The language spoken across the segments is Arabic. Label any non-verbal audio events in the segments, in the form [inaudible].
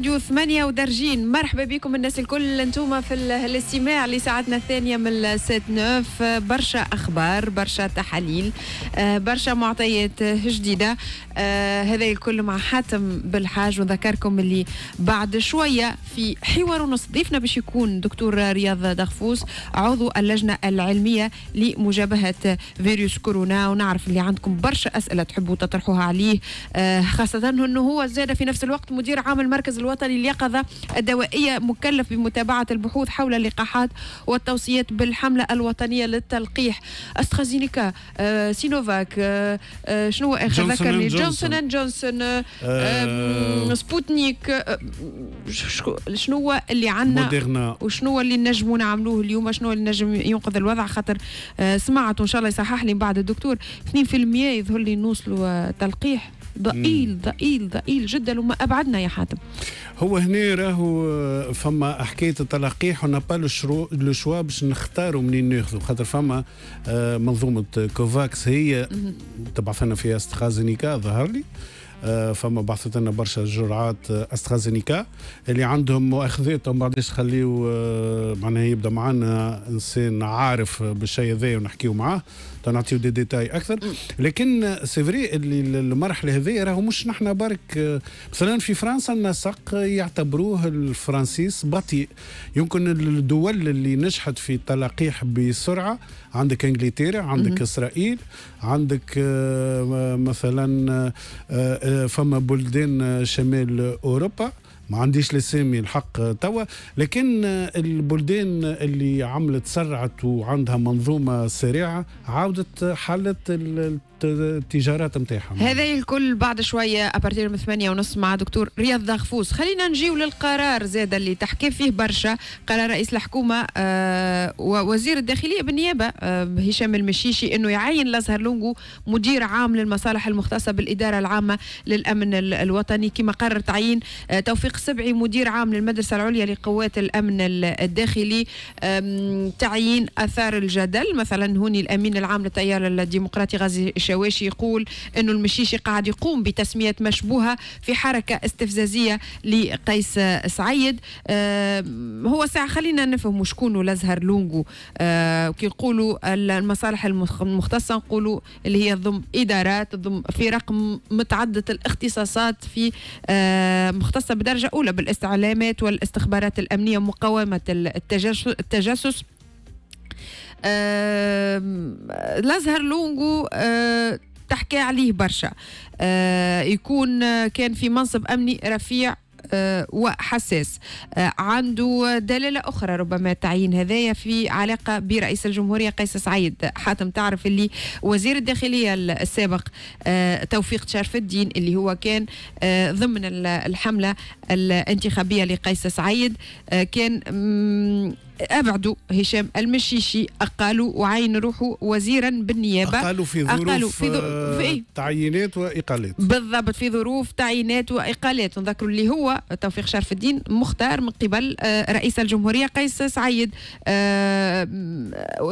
ديو ثمانية ودرجين مرحبا بكم الناس الكل انتم في الاستماع لساعتنا الثانية من السات نوف برشا أخبار برشا تحاليل آه، برشا معطيات جديدة آه، هذا الكل مع حاتم بالحاج ونذكركم اللي بعد شوية في حوار ونص ضيفنا باش يكون دكتور رياض دغفوس عضو اللجنة العلمية لمجابهة فيروس كورونا ونعرف اللي عندكم برشا أسئلة تحبوا تطرحوها عليه آه، خاصة أنه هو زاد في نفس الوقت مدير عام المركز الوطني لليقظة الدوائية مكلف بمتابعة البحوث حول اللقاحات والتوصيات بالحملة الوطنية للتلقيح أسترازينيكا آه، سينوفاك آه، آه، شنو آخر ذكرني جونسون أند جونسون سبوتنيك شنو اللي عندنا وشنو اللي نجموا نعملوه اليوم شنو اللي نجم ينقذ الوضع خاطر سمعت وإن شاء الله يصحح لي بعد الدكتور 2% يظهر لي نوصلوا تلقيح ضئيل ضئيل ضئيل جدا وما ابعدنا يا حاتم هو هنا راهو فما حكايه التلقيح ونا با لو شوا باش نختاروا منين ناخذوا خاطر فما آه، منظومه كوفاكس هي تبع فينا فيها استخازنيكا ظهر لي آه، فما بعثت لنا برشا جرعات آه، استرازينيكا اللي عندهم مؤاخذاتهم بعداش خليو آه، معناها يبدا معنا انسان عارف بالشيء هذا ونحكيو معاه تنعطيو دي ديتاي اكثر لكن سي فري اللي المرحله هذه راهو مش نحن برك مثلا في فرنسا النسق يعتبروه الفرنسيس بطيء يمكن الدول اللي نجحت في التلقيح بسرعه عندك انجلترا عندك اسرائيل عندك مثلا فما بلدان شمال اوروبا ما عنديش لسامي الحق توا لكن البلدان اللي عملت سرعت وعندها منظومه سريعه عاودت حلت التجارات نتاعهم هذا الكل بعد شويه ابارتير من ثمانية ونص مع دكتور رياض دغفوس خلينا نجيو للقرار زاد اللي تحكي فيه برشا قرار رئيس الحكومه آه، ووزير الداخليه بالنيابه آه، هشام المشيشي انه يعين الازهر لونغو مدير عام للمصالح المختصه بالاداره العامه للامن الوطني كما قرر تعيين آه، توفيق سبعي مدير عام للمدرسه العليا لقوات الامن الداخلي تعيين اثار الجدل مثلا هوني الامين العام للتيار الديمقراطي غازي الشواشي يقول أنه المشيشي قاعد يقوم بتسمية مشبوهة في حركة استفزازية لقيس سعيد آه هو ساعة خلينا نفهم شكون الأزهر لونجو آه كي نقولوا المصالح المختصة نقولوا اللي هي ضم إدارات ضم في رقم متعدد الاختصاصات في آه مختصة بدرجة أولى بالاستعلامات والاستخبارات الأمنية التجسس, التجسس الازهر لونغو آه، تحكي عليه برشا آه، يكون كان في منصب امني رفيع آه، وحساس عنده دلالة أخرى ربما تعيين هذايا في علاقة برئيس الجمهورية قيس سعيد حاتم تعرف اللي وزير الداخلية السابق توفيق شرف الدين اللي هو كان ضمن الحملة الانتخابية لقيس سعيد كان أبعدوا هشام المشيشي أقالوا وعين روحه وزيرا بالنيابة أقالوا في ظروف أقالوا في, آه، في تعيينات وإقالات بالضبط في ظروف تعيينات وإقالات نذكروا اللي هو توفيق شرف الدين مختار من قبل آه، رئيس الجمهورية قيس سعيد آه،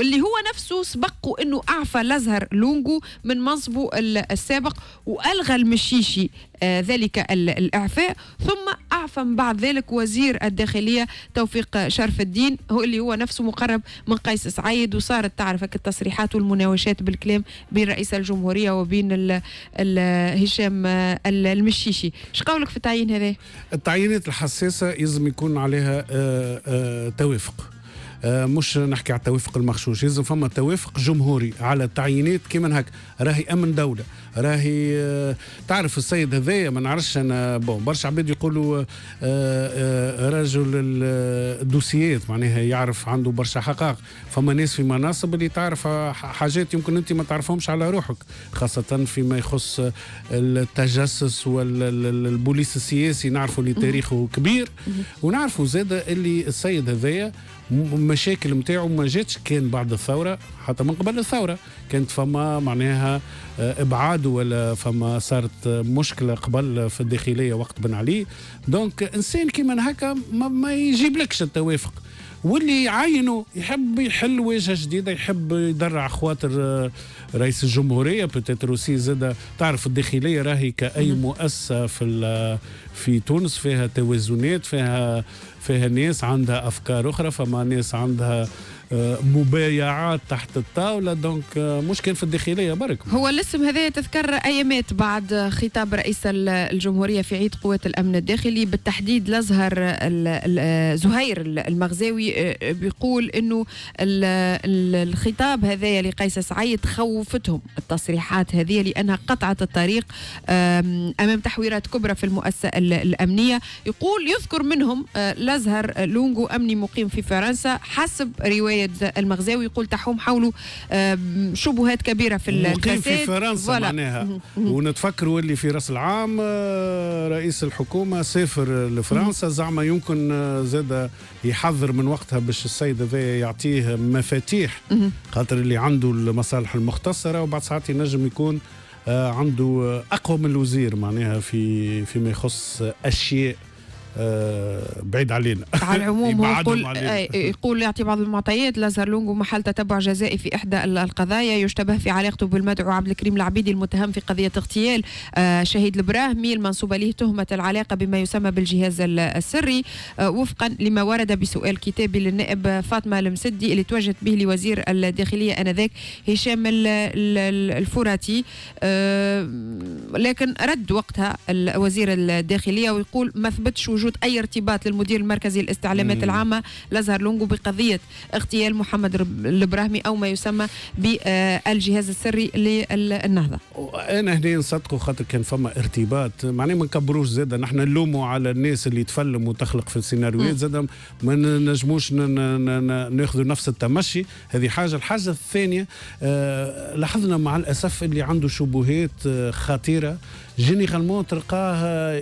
اللي هو نفسه سبق أنه أعفى الأزهر لونجو من منصبه السابق وألغى المشيشي آه، ذلك الإعفاء ثم أعفى من بعد ذلك وزير الداخلية توفيق شرف الدين هو اللي هو نفسه مقرب من قيس سعيد وصارت تعرفك التصريحات والمناوشات بالكلام بين رئيس الجمهورية وبين الـ الـ هشام آه، المشيشي اش قولك في التعيين هذا التعيينات الحساسة لازم يكون عليها آه، توافق آه، مش نحكي على التوافق المغشوش لازم فما توافق جمهوري على التعيينات كيما هكا راهي امن دوله راهي آه، تعرف السيد هذايا ما نعرفش انا بون برشا عباد يقولوا آه، رجل الدوسيات معناها يعرف عنده برشا حقائق فما ناس في مناصب اللي تعرف حاجات يمكن انت ما تعرفهمش على روحك خاصه فيما يخص التجسس والبوليس السياسي نعرفوا اللي تاريخه كبير ونعرفوا زاد اللي السيد هذايا مشاكل نتاعو ما جاتش كان بعد الثوره حتى من قبل الثوره كانت فما معناها آه، ابعاد ولا فما صارت مشكله قبل في الداخليه وقت بن علي دونك انسان كيما هكا ما, ما يجيبلكش التوافق واللي يعينه يحب يحل واجهه جديده يحب يدرع خواطر آه، رئيس الجمهوريه بتات روسي زاده تعرف الداخليه راهي كاي مؤسسه في في تونس فيها توازنات فيها فيها ناس عندها افكار اخرى فما ناس عندها آه، مبايعات تحت الطاوله دونك آه، مشكل في الداخليه برك هو الاسم هذا تذكر ايامات بعد خطاب رئيس الجمهوريه في عيد قوات الامن الداخلي بالتحديد الازهر زهير المغزاوي آه، بيقول انه الخطاب هذايا لقيس سعيد خوفتهم التصريحات هذه لانها قطعت الطريق امام تحويرات كبرى في المؤسسه الامنيه يقول يذكر منهم الازهر لونغو امني مقيم في فرنسا حسب روايه السيد المغزاوي يقول تحوم حوله شبهات كبيره في الفساد في فرنسا ولا. معناها ونتفكروا اللي في راس العام آه، رئيس الحكومه سافر لفرنسا زعما يمكن آه، زاد يحذر من وقتها باش السيد هذا يعطيه مفاتيح خاطر اللي عنده المصالح المختصره وبعد ساعات ينجم يكون آه، عنده اقوى من الوزير معناها في فيما يخص اشياء آه، بعيد علينا على [laughs] العموم يقول يقول يعطي بعض المعطيات لازار لونغو محل تتبع جزائي في احدى القضايا يشتبه في علاقته بالمدعو عبد الكريم العبيدي المتهم في قضيه اغتيال آه، شهيد البراهمي المنصوبه له تهمه العلاقه بما يسمى بالجهاز السري آه، وفقا لما ورد بسؤال كتابي للنائب فاطمه المسدي اللي توجهت به لوزير الداخليه انذاك هشام الفراتي لكن رد وقتها وزير الداخليه ويقول ما ثبتش وجود أي ارتباط للمدير المركزي للاستعلامات العامة لازهر لونغو بقضية اغتيال محمد البراهمي أو ما يسمى بالجهاز السري للنهضة أنا هنا نصدقوا خاطر كان فما ارتباط معناه ما نكبروش زادة نحن نلوموا على الناس اللي تفلم وتخلق في السيناريوهات زادة ما نجموش ناخذوا نفس التمشي هذه حاجة الحاجة الثانية آه، لاحظنا مع الأسف اللي عنده شبهات آه، خطيرة جينيرالمون تلقاه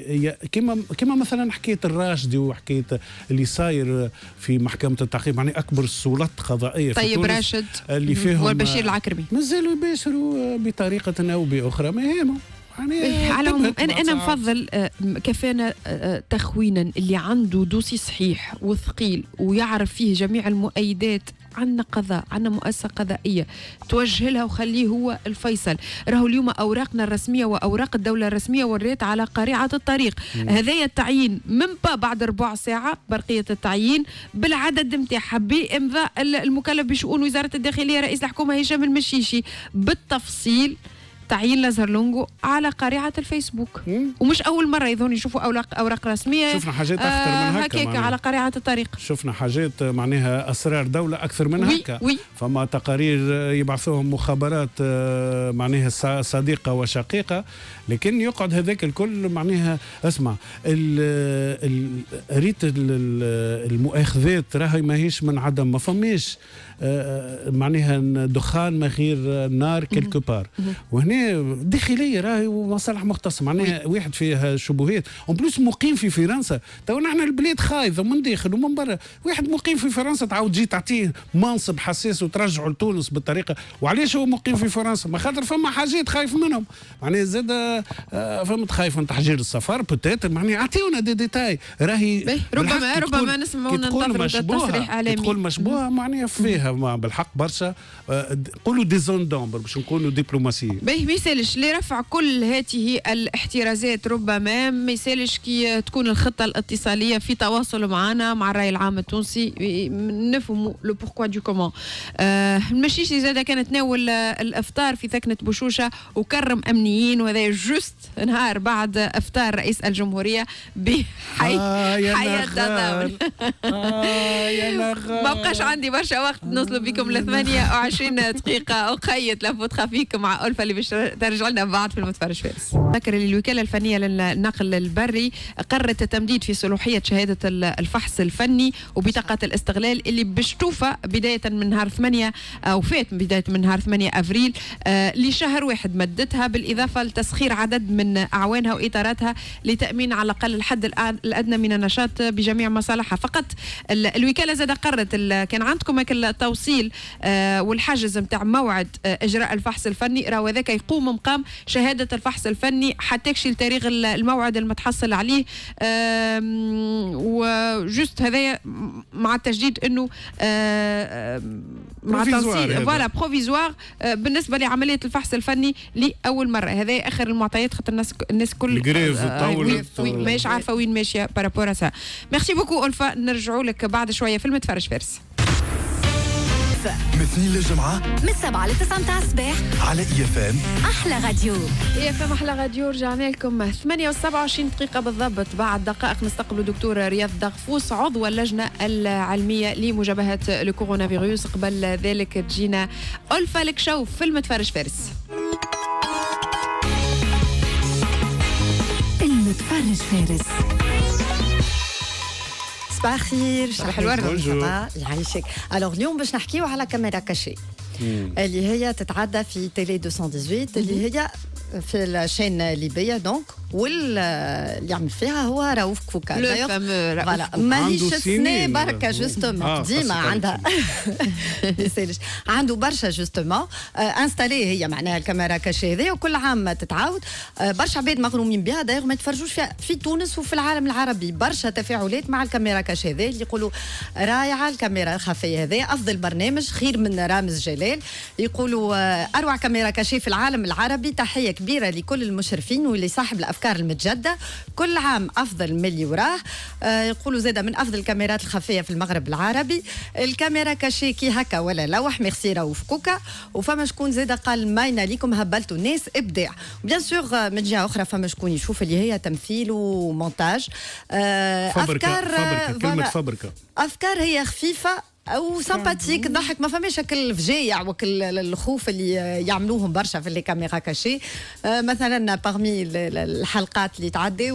كما كما مثلا حكايه الراشدي وحكايه اللي صاير في محكمه التعقيب يعني اكبر السلطات القضائيه طيب راشد اللي فيهم والبشير العكرمي مازالوا يباشروا بطريقه او باخرى ما يهمهم يعني إيه، على العموم انا انا نفضل آه، كفانا آه، آه، تخوينا اللي عنده دوسي صحيح وثقيل ويعرف فيه جميع المؤيدات عندنا قضاء عندنا مؤسسة قضائية توجه لها وخليه هو الفيصل راهو اليوم أوراقنا الرسمية وأوراق الدولة الرسمية وريت على قريعة الطريق هذايا التعيين من بعد ربع ساعة برقية التعيين بالعدد نتاعها بإمضاء المكلف بشؤون وزارة الداخلية رئيس الحكومة هشام المشيشي بالتفصيل تعيين لازار لونجو على قريعة الفيسبوك ومش أول مرة يظن يشوفوا أوراق أوراق رسمية شفنا حاجات اكثر من آه، هكا على قريعة الطريق شفنا حاجات معناها أسرار دولة أكثر من هكا وي. فما تقارير يبعثوهم مخابرات آه، معناها صديقة وشقيقة لكن يقعد هذاك الكل معناها اسمع ال ال ريت المؤاخذات راهي ماهيش من عدم ما فماش آه، معناها دخان ما غير نار كيلكو بار وهنا معناها داخليه راهي ومصالح مختصه معناها واحد فيها شبهات اون بلوس مقيم في فرنسا تو نحن البلاد خايضه من داخل ومن برا واحد مقيم في فرنسا تعاود تجي تعطيه منصب حساس وترجعه لتونس بالطريقه وعلاش هو مقيم في فرنسا ما خاطر فما حاجات خايف منهم معناها زاد آه، فهمت خايف من تحجير السفر بوتيت معناها اعطيونا دي ديتاي راهي ربما ربما نسمعوا ننتظر تصريح اعلامي تقول مشبوهه معناها فيها بالحق برشا آه، قولوا دومبر باش نكونوا دبلوماسيين ما يسالش لا رفع كل هذه الاحترازات ربما ما يسالش كي تكون الخطه الاتصاليه في تواصل معنا مع الراي العام التونسي نفهموا لو بوركوا دو كومون آه المشيش زاده كانت تناول الافطار في ثكنه بشوشه وكرم امنيين وهذا جوست نهار بعد افطار رئيس الجمهوريه بحي حي التضامن آه, آه، [laughs] ما بقاش عندي برشا وقت نوصلوا بكم آه. ل 28 دقيقه وقيت لفوت خفيك مع الفا اللي باش ترجع لنا بعد في المتفرج فارس ذكر الوكالة الفنية للنقل البري قررت التمديد في صلوحية شهادة الفحص الفني وبطاقة الاستغلال اللي باش توفى بداية من نهار 8 أو آه، فات بداية من نهار 8 أفريل آه، لشهر واحد مدتها بالإضافة لتسخير عدد من أعوانها وإطاراتها لتأمين على الأقل الحد الأدنى من النشاط بجميع مصالحها فقط الوكالة زاد قررت كان عندكم التوصيل آه، والحجز نتاع موعد إجراء الفحص الفني راهو هذاك يقوم مقام شهادة الفحص الفني حتى حتكشي لتاريخ الموعد المتحصل عليه وجست هذايا مع التجديد انه آه، مع فوالا بروفيزوار آه، بالنسبه لعمليه الفحص الفني لاول مره هذا اخر المعطيات خاطر الناس الناس كل آه، ماهيش عارفه وين ماشيه بارابور سا ميرسي بوكو الفا نرجعوا لك بعد شويه في المتفرج فارس من اثنين للجمعة من 7 ل 9 متاع الصباح على اي اف ام احلى راديو اي اف ام احلى راديو رجعنا لكم 28 دقيقة بالضبط بعد دقائق نستقبل دكتور رياض دغفوس عضو اللجنة العلمية لمجابهة الكورونا فيروس قبل ذلك تجينا ألفة شو في المتفرج فارس المتفرج فارس صباح الخير صباح الورد يعيشك الوغ اليوم باش نحكيو على كاميرا كاشي اللي هي تتعدى في تيلي 218 اللي هي في الشين الليبيه دونك واللي يعمل فيها هو رؤوف كوكا لو فوالا ماهيش السنة بركة جوستومون ديما عندها عنده برشا جوستومون انستالي هي معناها الكاميرا كاشي هذيا وكل عام تتعاود برشا عباد مغرومين بها دايوغ ما يتفرجوش فيها في تونس وفي العالم العربي برشا تفاعلات مع الكاميرا كاشي هذيا اللي يقولوا رائعة الكاميرا الخفية هذيا أفضل برنامج خير من رامز جلال يقولوا أروع كاميرا كاشي في العالم العربي تحية كبيرة كبيرة لكل المشرفين واللي صاحب الأفكار المتجدة كل عام أفضل من اللي وراه آه يقولوا زادة من أفضل الكاميرات الخفية في المغرب العربي الكاميرا كاشي كي هكا ولا لوح ميرسي رؤوف كوكا وفما شكون زادة قال ماينا ليكم هبلتوا الناس إبداع بيان آه، سور من جهة أخرى فما شكون يشوف اللي هي تمثيل ومونتاج آه فبركة أفكار آه، فبركة كلمة فبركة أفكار هي خفيفة او سامباتيك ضحك ما فماش شكل فجايع وكل الخوف اللي يعملوهم برشا في لي كاميرا كاشي آه، مثلا باغمي الحلقات اللي تعدي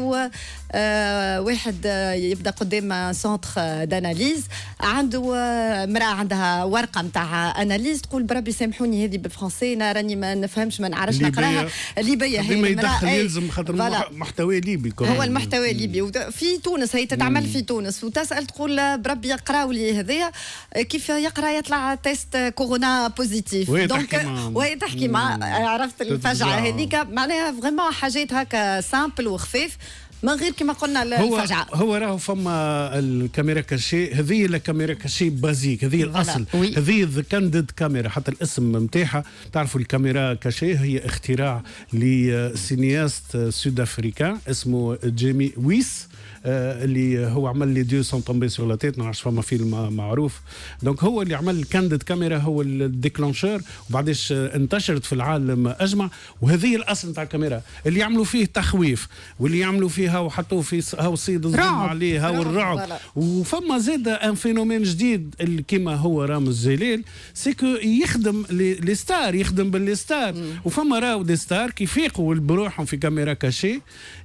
آه، واحد آه، يبدا قدام سونتر داناليز عنده آه، امراه عندها ورقه نتاع اناليز تقول بربي سامحوني هذه بالفرنسي انا راني ما نفهمش ما نعرفش نقراها ليبيه هي ما يدخل يلزم خاطر محتوى ليبي هو المحتوى الليبي في تونس هي تتعمل في تونس وتسال تقول بربي يقراوا لي هذايا كيف يقرا يطلع تيست كورونا بوزيتيف دونك وهي تحكي مع عرفت الفجعه هذيك معناها فريمون حاجات هكا سامبل وخفيف من غير كما قلنا الفجعه هو راهو فما الكاميرا كاشي هذه الكاميرا كاشي بازيك هذه الاصل هذه الكانديد كاميرا حتى الاسم نتاعها تعرفوا الكاميرا كاشي هي اختراع لسينياست سود افريكان اسمه جيمي ويس آه، اللي هو عمل لي ديو سون طومبي سور لا تيت ما نعرفش فما فيلم معروف دونك هو اللي عمل الكانديد كاميرا هو الديكلونشور وبعدش آه، انتشرت في العالم اجمع وهذه الاصل نتاع الكاميرا اللي يعملوا فيه تخويف واللي يعملوا فيها وحطوه في هاو صيد الظلم عليه هاو الرعب وفما زاد ان فينومين جديد اللي كيما هو رامز جليل سيكو يخدم لي ستار يخدم باللي ستار وفما راهو دي ستار كيفيقوا بروحهم في كاميرا كاشي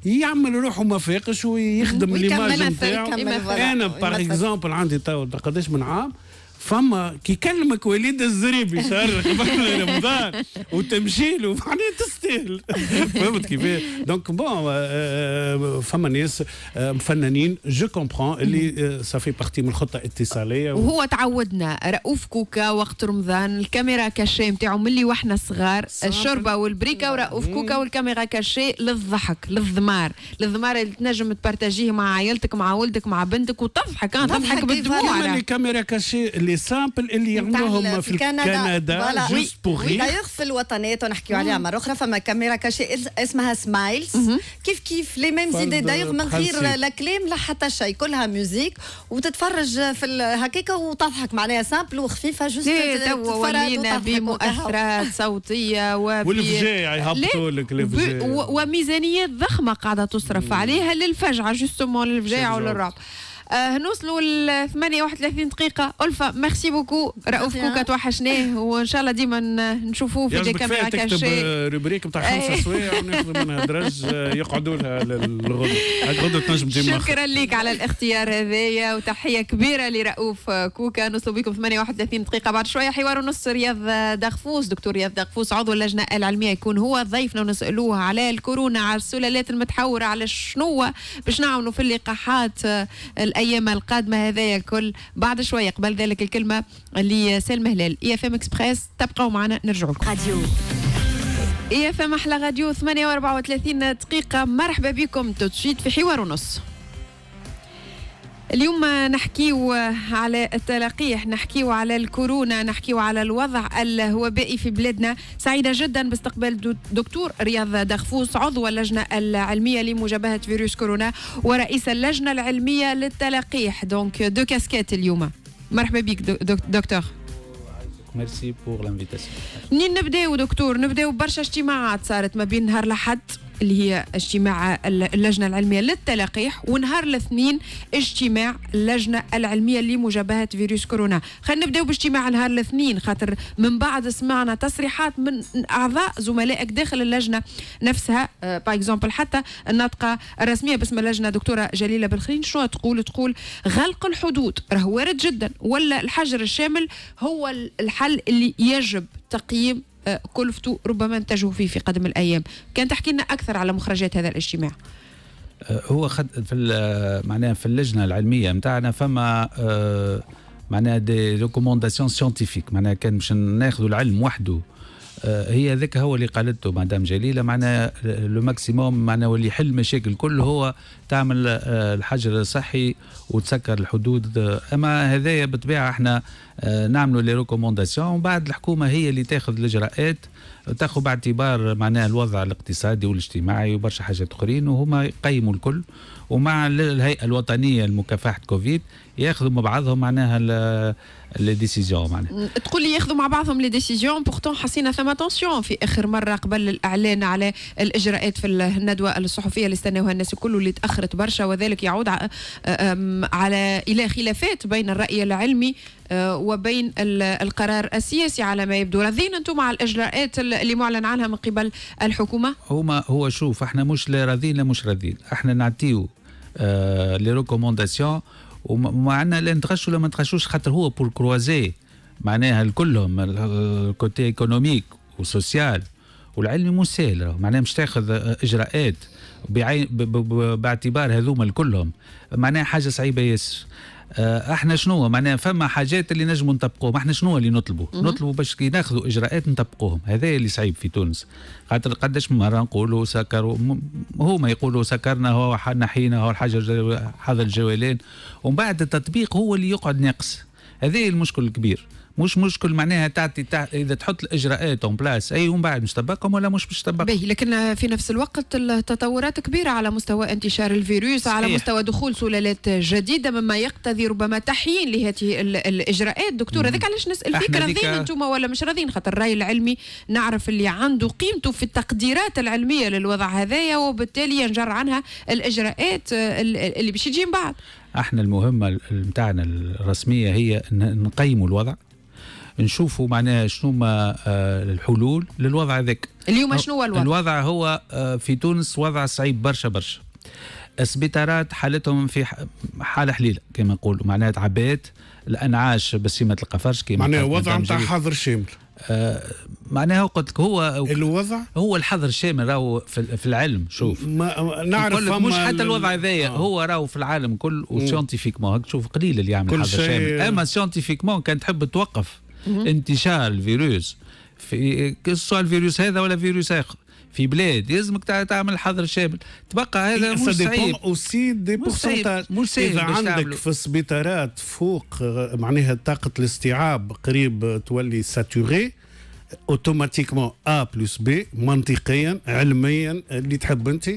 يعمل روحه ما فاقش ويخدم يخدم ليماج نتاعو انا باغ اكزومبل عندي تو قداش من عام فما كي وليد الزريبي شهر قبل رمضان وتمشي له معناها تستاهل [laughs] فهمت كيف دونك بون euh, euh, فما ناس فنانين جو كومبرون اللي سافي آه، بارتي من الخطه الاتصاليه وهو تعودنا رؤوف كوكا وقت رمضان الكاميرا كاشي نتاعو ملي واحنا صغار الشوربه والبريكه ورؤوف كوكا والكاميرا كاشي للضحك للضمار للضمار اللي تنجم تبارتاجيه مع عائلتك مع ولدك مع بنتك وتضحك آه، تضحك بالدموع الكاميرا كاشي اللي سامبل اللي يعملوهم في, في كندا جوست بوغ دايوغ في الوطنيات ونحكيو عليها مره اخرى فما كاميرا كاشي اسمها سمايلز كيف كيف لي ميم زيدي دايوغ من غير لا كلام لا حتى شيء كلها ميوزيك وتتفرج في هكاكا وتضحك معناها سامبل وخفيفه جوست إيه، تتفرج بمؤثرات صوتيه والفجاع يهبطوا لك وميزانيات ضخمه قاعده تصرف عليها للفجعه جوستومون للفجاع وللرعب آه نوصلوا ل 38 دقيقه الفا ميرسي بوكو رؤوف كوكا توحشناه وان شاء الله ديما نشوفوه في دي كاميرا كاشي روبريك نتاع خمسة سوايع وناخذ منها درج آه، يقعدوا لها الغدوه تنجم ديما شكرا لك على الاختيار هذايا وتحيه كبيره لرؤوف كوكا نوصلوا بكم 38 دقيقه بعد شويه حوار نص رياض دغفوس دكتور رياض دغفوس عضو اللجنه العلميه يكون هو ضيفنا ونسالوه على الكورونا على السلالات المتحوره على شنو باش نعاونوا في اللقاحات آه، الايام القادمه هذايا الكل بعد شويه قبل ذلك الكلمه لسالم هلال اي اف ام اكسبريس تبقوا معنا نرجعوا لكم راديو اي اف ام احلى راديو و34 دقيقه مرحبا بكم توتشيت في حوار ونص اليوم نحكيو على التلقيح نحكيو على الكورونا نحكيو على الوضع الوبائي في بلادنا سعيدة جدا باستقبال دكتور رياض دخفوس عضو اللجنة العلمية لمجابهة فيروس كورونا ورئيس اللجنة العلمية للتلقيح دونك دو كاسكات اليوم مرحبا بك دكتور ميرسي بور لانفيتاسيون منين نبداو دكتور نبداو برشا اجتماعات صارت ما بين نهار الاحد اللي هي اجتماع اللجنة العلمية للتلقيح ونهار الاثنين اجتماع اللجنة العلمية لمجابهة فيروس كورونا خلينا نبداو باجتماع نهار الاثنين خاطر من بعد سمعنا تصريحات من أعضاء زملائك داخل اللجنة نفسها آه اكزومبل حتى الناطقة الرسمية باسم اللجنة دكتورة جليلة بالخرين شنو تقول تقول غلق الحدود راه وارد جدا ولا الحجر الشامل هو الحل اللي يجب تقييم آه، كلفته ربما انتجه فيه في قدم الأيام كان تحكي لنا أكثر على مخرجات هذا الاجتماع آه، هو خد في آه، معناها في اللجنه العلميه نتاعنا فما معناها دي ريكومونداسيون سيانتيفيك معناها كان باش ناخذ العلم وحده هي ذاك هو اللي قالته مدام جليله معناها لو ماكسيموم معناها واللي يحل مشاكل كل هو تعمل آه، الحجر الصحي وتسكر الحدود اما هذايا بالطبيعه احنا آه، نعملوا لي ريكومونداسيون بعد الحكومه هي اللي تاخذ الاجراءات تاخذ باعتبار معناها الوضع الاقتصادي والاجتماعي وبرشا حاجات اخرين وهما يقيموا الكل ومع الهيئه الوطنيه لمكافحه كوفيد ياخذوا مع بعضهم معناها لي ديسيزيون معناها تقول لي ياخذوا مع بعضهم لي ديسيزيون بورتون حسينا ثم تونسيون في اخر مره قبل الاعلان على الاجراءات في الندوه الصحفيه اللي استناوها الناس الكل واللي تاخر تأخرت برشا وذلك يعود على إلى خلافات بين الرأي العلمي آه، وبين القرار السياسي على ما يبدو راضين انتم على الاجراءات اللي معلن عنها من قبل الحكومه هما هو شوف احنا مش لا راضين لا مش راضين احنا نعطيو لي ريكومونداسيون ومعنا لا نتغشوا ولا ما نتغشوش خاطر هو بور كروازي معناها الكلهم الكوتي ايكونوميك وسوسيال والعلمي مو ساهل معناها مش تاخذ اجراءات بعين باعتبار هذوما كلهم معناها حاجه صعيبه ياسر آه، احنا شنو معناها فما حاجات اللي نجموا نطبقوهم احنا شنو اللي نطلبوا نطلبوا باش كي ناخذوا اجراءات نطبقوهم هذا اللي صعيب في تونس خاطر قداش مره نقولوا سكروا هما يقولوا سكرنا هو نحينا هو الحاجه حظر الجولان ومن بعد التطبيق هو اللي يقعد ناقص هذا المشكل الكبير مش مشكل معناها تعطي تع... اذا تحط الاجراءات اون بلاس اي ومن بعد مش تبقهم ولا مش مش تبقهم باهي لكن في نفس الوقت التطورات كبيره على مستوى انتشار الفيروس صحيح. على مستوى دخول سلالات جديده مما يقتضي ربما تحيين لهذه الاجراءات دكتور هذاك علاش نسال فيك راضيين انتم ولا مش راضيين خاطر الراي العلمي نعرف اللي عنده قيمته في التقديرات العلميه للوضع هذايا وبالتالي ينجر عنها الاجراءات اللي باش تجي من بعد احنا المهمه نتاعنا الرسميه هي نقيموا الوضع نشوفوا معناها شنو ما آه، الحلول للوضع هذاك اليوم شنو هو الوضع؟ الوضع هو آه، في تونس وضع صعيب برشا برشا السبيطارات حالتهم في حاله حليله كما نقولوا معناها تعبات الانعاش بسيمه القفرش كما معناها وضع نتاع حظر شامل آه معناها قلت لك هو الوضع هو الحظر الشامل راهو في, في العلم شوف ما نعرف مش حتى الوضع هذايا آه. هو راهو في العالم كل وسيونتيفيكمون تشوف قليل اللي يعمل حظر شامل اما سيونتيفيكمون كان تحب توقف انتشار الفيروس في سواء الفيروس هذا ولا فيروس اخر في بلاد لازمك تعمل حظر شامل تبقى هذا إيه، مش صعيب اوسي دي مش صعيب اذا عندك في السبيطارات فوق معناها طاقه الاستيعاب قريب تولي ساتوري اوتوماتيكمون ا بلس بي منطقيا علميا اللي تحب انت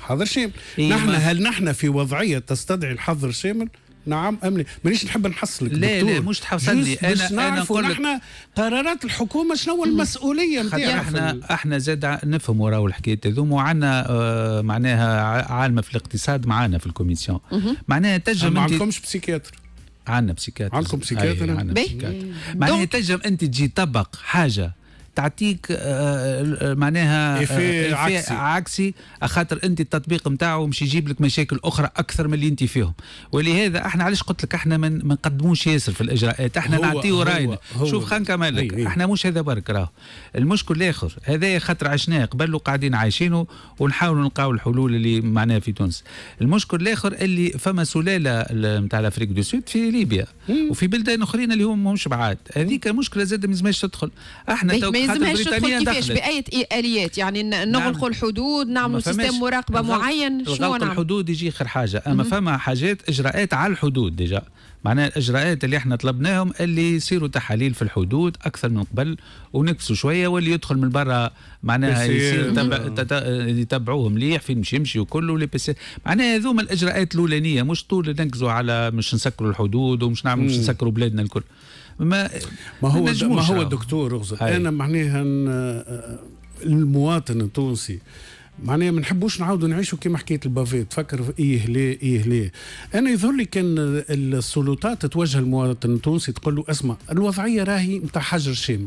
حظر شامل إيه نحن هل نحن في وضعيه تستدعي الحظر الشامل؟ نعم امني مانيش نحب نحصلك لا لا مش تحصلني انا انا نقول احنا قرارات الحكومه شنو المسؤوليه نتاعها احنا احنا زاد نفهموا راهو الحكايه هذوما وعندنا آه معناها عالمه في الاقتصاد معانا في الكوميسيون معناها تنجم ما عندكمش بسيكياتر عندنا بسيكياتر عندكم بسيكياتر معناها تنجم انت تجي طبق حاجه تعطيك آه، آه، معناها آه، عكسي. عكسي خاطر انت التطبيق نتاعو مش يجيب لك مشاكل اخرى اكثر من اللي انت فيهم ولهذا احنا علاش قلت لك احنا ما نقدموش ياسر في الاجراءات احنا نعطيه راينا شوف خلينا نكمل إيه، إيه. احنا مش هذا برك راه المشكل الاخر هذا خاطر عشناه قبل قاعدين عايشينه ونحاولوا نلقاو الحلول اللي معناها في تونس المشكل الاخر اللي فما سلاله نتاع الافريك دو سود في ليبيا وفي بلدان اخرين اللي هم مش بعاد هذيك مشكله زاد ما تدخل احنا لازمها الشرطه كيفاش باية اليات يعني نعم. نغلقوا الحدود نعملوا سيستم مراقبه معين شنو نعمل الحدود يجي اخر حاجه اما فما حاجات اجراءات على الحدود ديجا معناها الاجراءات اللي احنا طلبناهم اللي يصيروا تحاليل في الحدود اكثر من قبل ونكسوا شويه واللي يدخل من برا معناها يصير يتبعوه مليح فين مش يمشي وكله ولي معناها هذوما الاجراءات الاولانيه مش طول ننكزوا على مش نسكروا الحدود ومش نعملوا مش نسكروا بلادنا الكل ما ما هو ما هو الدكتور اقصد انا معناها المواطن التونسي معناها ما نحبوش نعاودوا نعيشوا كما حكيت البافي تفكر ايه ليه ايه ليه انا يظهر لي كان السلطات توجه المواطن التونسي تقول له اسمع الوضعيه راهي نتاع حجر شامل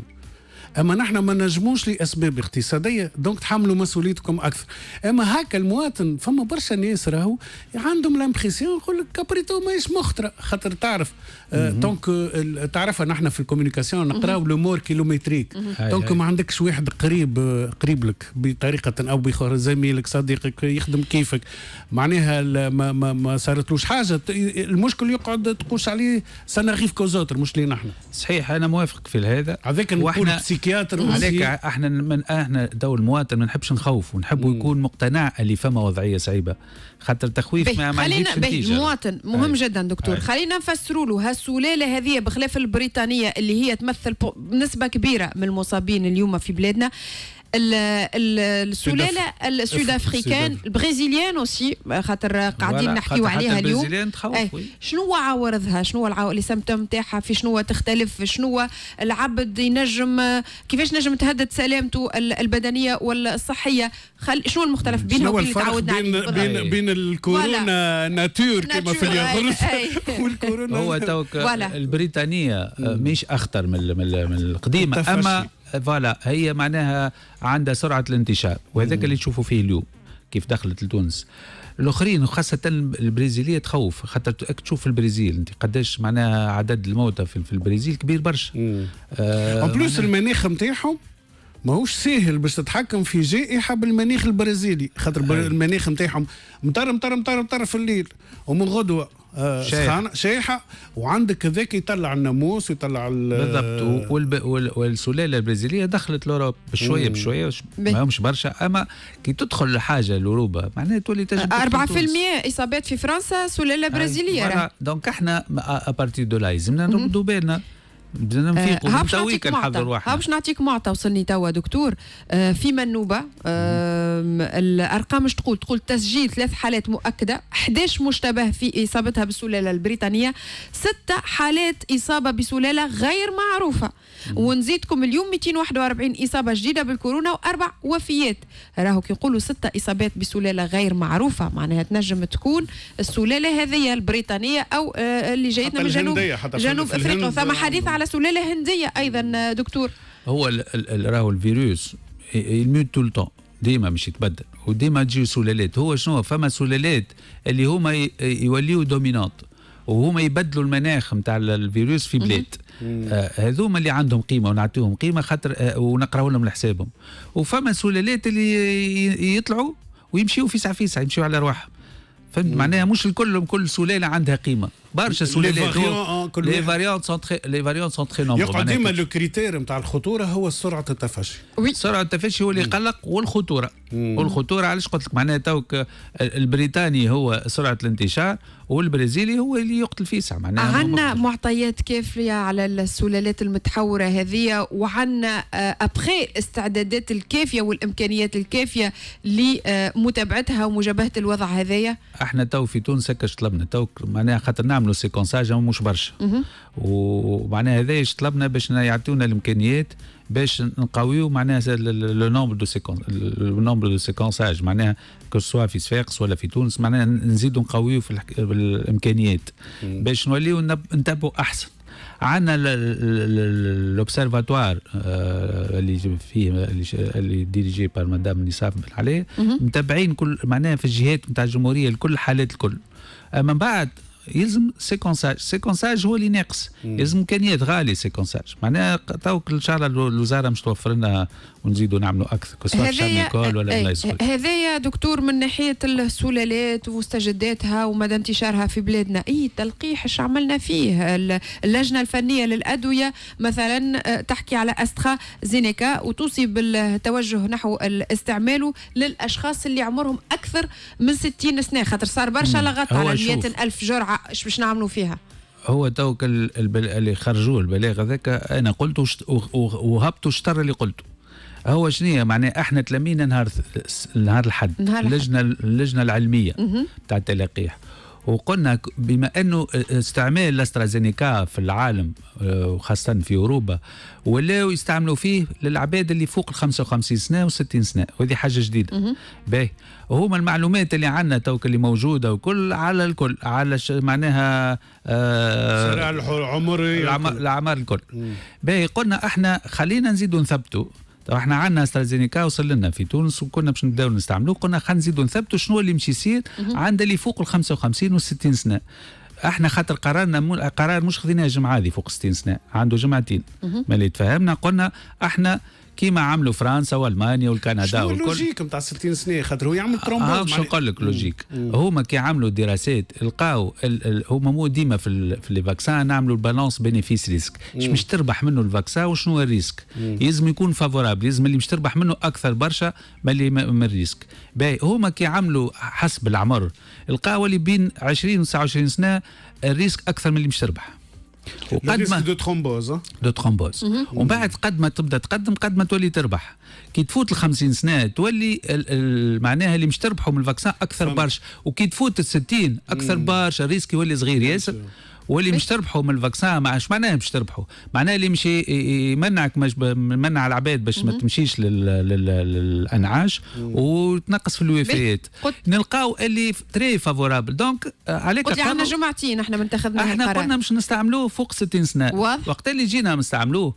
اما نحن ما نجموش لاسباب اقتصاديه دونك تحملوا مسؤوليتكم اكثر اما هكا المواطن فما برشا ناس راهو عندهم لامبريسيون يقول لك كابريتو ماهيش مخطره خاطر تعرف آه، دونك آه، تعرفها نحن في الكوميونيكاسيون نقراو لومور كيلومتريك دونك ما عندكش واحد قريب آه، قريب لك بطريقه او باخرى زميلك صديقك يخدم كيفك معناها ما, ما, ما صارتلوش حاجه المشكل يقعد تقوش عليه سنغيف كوزوتر مش لينا احنا صحيح انا موافقك في هذا هذاك نقول سيكياتر عليك احنا من احنا دول المواطن ما نحبش نخوف ونحبوا يكون مقتنع اللي فما وضعيه صعيبه خاطر التخويف ما خلينا مواطن مهم جدا دكتور أي. خلينا نفسروا له هالسلاله هذه بخلاف البريطانيه اللي هي تمثل نسبه كبيره من المصابين اليوم في بلادنا السلاله السود افريكان البرازيليان اوسي خاطر قاعدين نحكيو عليها اليوم شنو هو عوارضها شنو هو لي سيمتوم تاعها في شنو تختلف شنو العبد ينجم كيفاش نجم تهدد سلامته البدنيه والصحيه خل... شنو المختلف بينهم شنو اللي تعودنا بين بين, بين الكورونا ناتور كما في اليابان [laughs] والكورونا هو توك البريطانيه آه، مش اخطر من من القديمه اما فوالا هي معناها عندها سرعه الانتشار وهذاك اللي تشوفوا فيه اليوم كيف دخلت لتونس الاخرين وخاصه البرازيليه تخوف خاطر تشوف البرازيل انت قداش معناها عدد الموتى في البرازيل كبير برشا. اون آه بلوس المناخ نتاعهم ماهوش ساهل باش تتحكم في جائحه بالمناخ البرازيلي خاطر المناخ نتاعهم مطر مطر مطر مطر في الليل ومن غدوه آه، شايحه وعندك هذاك يطلع الناموس ويطلع بالضبط والسلاله البرازيليه دخلت لوروب بشويه بشويه ماهمش برشا اما كي تدخل الحاجة لأوروبا معناها تولي تجد 4% اصابات في فرنسا سلاله برازيليه دونك احنا ابارتي دو لا يلزمنا نردوا بالنا ها آه تويك نحضر باش نعطيك معطى وصلني توا دكتور آه في منوبه آه الارقام اش تقول تقول تسجيل ثلاث حالات مؤكده 11 مشتبه في اصابتها بالسلاله البريطانيه سته حالات اصابه بسلاله غير معروفه ونزيدكم اليوم 241 اصابه جديده بالكورونا واربع وفيات راهو كي نقولوا سته اصابات بسلاله غير معروفه معناها تنجم تكون السلاله هذه البريطانيه او آه اللي جايتنا من جنوب حتى جنوب افريقيا ثم حديث على على سلالة هندية أيضا دكتور هو راهو الفيروس يموت طول الطون ديما مش يتبدل وديما تجي سلالات هو شنو فما سلالات اللي هما يوليو دومينات وهما يبدلوا المناخ نتاع الفيروس في بلاد آه هذوما اللي عندهم قيمه ونعطيهم قيمه خاطر آه ونقراو لهم لحسابهم وفما سلالات اللي يطلعوا ويمشيوا فيسع فيسع يمشيوا على رواحهم فهمت معناها مش الكل كل سلاله عندها قيمه برشا سولالات لي فاريون سون تري لي فاريون سون تري نومبر يقعد ديما لو كريتير نتاع الخطوره هو سرعه التفشي وي سرعه التفشي هو اللي يقلق والخطوره والخطوره علاش قلت لك معناها توك البريطاني هو سرعه الانتشار والبرازيلي هو اللي يقتل فيسع معناها عندنا معطيات كافيه على السلالات المتحوره هذه وعندنا ابخي آه، استعدادات الكافيه والامكانيات الكافيه لمتابعتها ومجابهه الوضع هذايا احنا تو في تونس كاش طلبنا تو معناها خاطر نعملوا سيكونساج مش برشا ومعناها هذا ايش طلبنا باش يعطيونا الامكانيات باش نقويو معناها لو نومبر دو سيكونس لو نومبر دو سيكونساج معناها سوا في صفاقس ولا في تونس معناها نزيدوا نقويو في الامكانيات باش نوليو نتبعوا احسن عندنا لوبسيرفاتوار آه، اللي فيه اللي ديريجي بار مدام نصاب بن علي متابعين كل معناها في الجهات نتاع الجمهوريه لكل الحالات الكل آه، من بعد يلزم سيكونساج سيكونساج هو اللي ناقص يلزم امكانيات غالي سيكونساج معناها توك ان شاء الله الوزاره مش توفر لنا ونزيدوا نعملوا اكثر كسوف شاميكول ولا الله يسخل هذايا دكتور من ناحيه السلالات ومستجداتها ومدى انتشارها في بلادنا اي تلقيح اش عملنا فيه اللجنه الفنيه للادويه مثلا آه، تحكي على استرا زينيكا وتوصي بالتوجه نحو استعماله للاشخاص اللي عمرهم اكثر من 60 سنه خاطر صار برشا لغط على 100 الف جرعه اش باش نعملوا فيها هو توك اللي خرجوه البلاغ هذاك انا قلت وهبطوا الشطر اللي قلته هو شنو معناه احنا تلمينا نهار نهار الحد اللجنه اللجنه العلميه تاع التلقيح وقلنا بما انه استعمال الاسترازينيكا في العالم آه، وخاصه في اوروبا ولاو يستعملوا فيه للعباد اللي فوق ال 55 سنه و60 سنه وهذه حاجه جديده باهي وهما المعلومات اللي عندنا توك اللي موجوده وكل على الكل على ش... معناها آه العمر يعني. الاعمار الكل باهي قلنا احنا خلينا نزيدوا نثبتوا طب احنا عندنا استرازينيكا وصل لنا في تونس وكنا باش نبداو نستعملوه قلنا خلينا نزيدوا نثبتوا شنو اللي مش يصير عند اللي فوق ال 55 وال 60 سنه احنا خاطر قرارنا مو... قرار مش خذيناه الجمعه هذه فوق 60 سنه عنده جمعتين ما اللي تفهمنا قلنا احنا كيما عملوا فرنسا والمانيا والكندا والكل اللوجيك نتاع 60 سنه خاطر هو يعمل ترومبوز آه شو نقول لك لوجيك هما كي عملوا دراسات لقاو هما مو ديما في في لي فاكسان نعملوا البالانس بينيفيس ريسك مش تربح منه الفاكسان وشنو الريسك لازم يكون فافورابل لازم اللي مش تربح منه اكثر برشا من اللي من الريسك باهي هما كي عملوا حسب العمر لقاو اللي بين 20 و 29 سنه الريسك اكثر من اللي مش تربح وقد ما دو ترومبوز دو ترومبوز ومن بعد قد ما تبدا تقدم قد ما تولي تربح كي تفوت ال 50 سنه تولي معناها اللي مش تربحوا من الفاكسان اكثر برشا وكي تفوت ال 60 اكثر برشا الريسك يولي صغير ياسر واللي مش تربحوا من الفاكسان ما مش معناها مش تربحوا معناها اللي مش يمنعك منع العباد باش ما تمشيش للانعاش وتنقص في الوفيات نلقاو اللي تري فافورابل آه، دونك عليك قلت عندنا جمعتين احنا ما اتخذنا احنا قلنا مش نستعملوه فوق 60 سنه وقت اللي جينا نستعملوه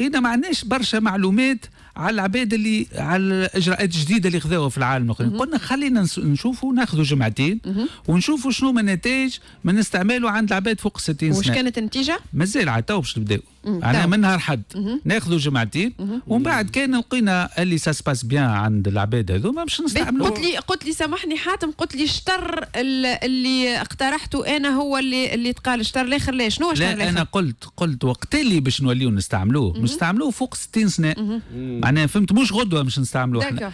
لقينا ما عندناش برشا معلومات على العباد اللي على الاجراءات الجديده اللي خذاوها في العالم الاخرين قلنا خلينا نشوفوا ناخذوا جمعتين ونشوفوا شنو من نتائج من استعماله عند العباد فوق 60 سنه وش كانت النتيجه؟ مازال عاد تو باش نبداو معناها من نهار حد ناخذوا جمعتين ومن بعد كان لقينا اللي سا سباس بيان عند العباد هذوما باش نستعملوا قلت لي قلت لي سامحني حاتم قلت لي شطر اللي اقترحته انا هو اللي اللي تقال شطر الاخر لا شنو شطر لا انا قلت قلت وقت اللي باش نوليو نستعملوه نستعملوه فوق 60 سنه معناها فهمت مش غدوه باش نستعملوه احنا